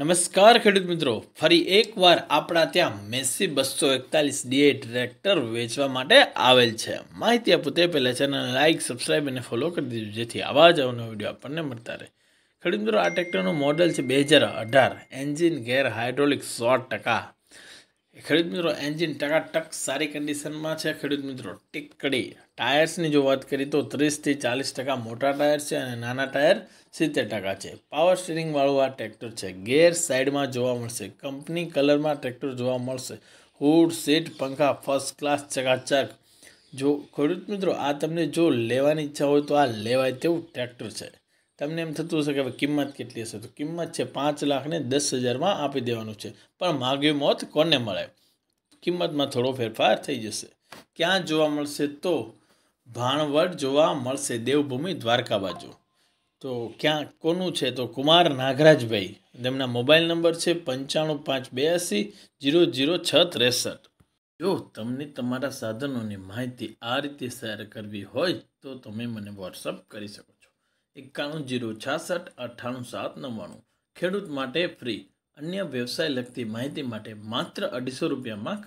નમસ્કાર ખેડૂત મિત્રો ફરી એકવાર આપણા ત્યાં મેસી બસો એકતાલીસ ડીએ ટ્રેક્ટર વેચવા માટે આવેલ છે માહિતી આપો તે પહેલાં ચેનલ લાઇક સબસ્ક્રાઈબ અને ફોલો કરી દીધું જેથી આવા જ અવનો વિડીયો આપણને મળતા રહે ખેડૂત મિત્રો આ ટ્રેક્ટરનું મોડલ છે બે હજાર અઢાર એન્જિન ગેર હાઇડ્રોલિક સો ટકા ખેડૂત મિત્રો એન્જિન ટકાટક સારી કન્ડિશનમાં છે ખેડૂત મિત્રો ટીકડી ટાયર્સની જો વાત કરીએ તો ત્રીસથી ચાલીસ ટકા મોટા ટાયર છે અને નાના ટાયર સિત્તેર ટકા છે પાવર સ્ટીરિંગવાળું આ ટ્રેક્ટર છે ગેર સાઇડમાં જોવા મળશે કંપની કલરમાં ટ્રેક્ટર જોવા મળશે હૂડ સીટ પંખા ફર્સ્ટ ક્લાસ ચકાચક જો ખેડૂત મિત્રો આ તમને જો લેવાની ઈચ્છા હોય તો આ લેવાય તેવું ટ્રેક્ટર છે તમને એમ થતું હશે કે હવે કિંમત કેટલી હશે તો કિંમત છે પાંચ લાખને દસ હજારમાં આપી દેવાનું છે પણ માગ્યું મોત કોને મળે કિંમતમાં થોડો ફેરફાર થઈ જશે ક્યાં જોવા મળશે તો ભાણવડ જોવા મળશે દેવભૂમિ દ્વારકા બાજુ તો ક્યાં કોનું છે તો કુમાર નાગરાજભાઈ તેમના મોબાઈલ નંબર છે પંચાણું પાંચ બ્યાસી જીરો જીરો છ ત્રેસઠ જો તમને તમારા સાધનોની માહિતી આ રીતે શેર કરવી હોય તો તમે મને વોટ્સઅપ કરી શકો એકાણું જીરો છાસઠ અઠ્ઠાણું સાત નવ્વાણું ખેડૂત માટે ફ્રી અન્ય વ્યવસાય લગતી માહિતી માટે માત્ર અઢીસો રૂપિયામાં